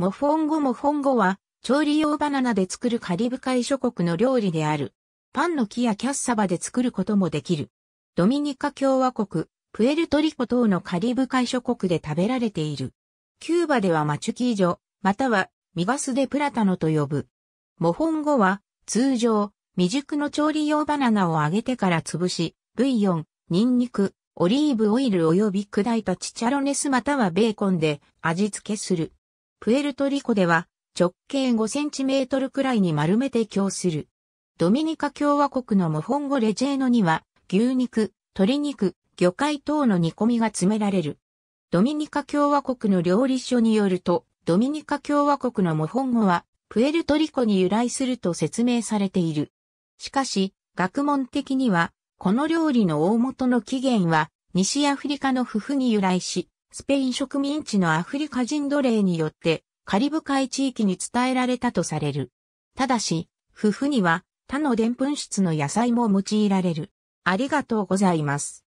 モフォンゴモフォンゴは、調理用バナナで作るカリブ海諸国の料理である。パンの木やキャッサバで作ることもできる。ドミニカ共和国、プエルトリコ等のカリブ海諸国で食べられている。キューバではマチュキージョ、またはミガスでプラタノと呼ぶ。モフォンゴは、通常、未熟の調理用バナナを揚げてから潰し、ブイヨン、ニンニク、オリーブオイル及び砕いたチチャロネスまたはベーコンで味付けする。プエルトリコでは直径5センチメートルくらいに丸めて供する。ドミニカ共和国のモフォンゴレジェーノには牛肉、鶏肉、魚介等の煮込みが詰められる。ドミニカ共和国の料理書によると、ドミニカ共和国のモフォンゴはプエルトリコに由来すると説明されている。しかし、学問的には、この料理の大元の起源は、西アフリカの夫婦に由来し、スペイン植民地のアフリカ人奴隷によってカリブ海地域に伝えられたとされる。ただし、夫婦には他の澱粉質の野菜も用いられる。ありがとうございます。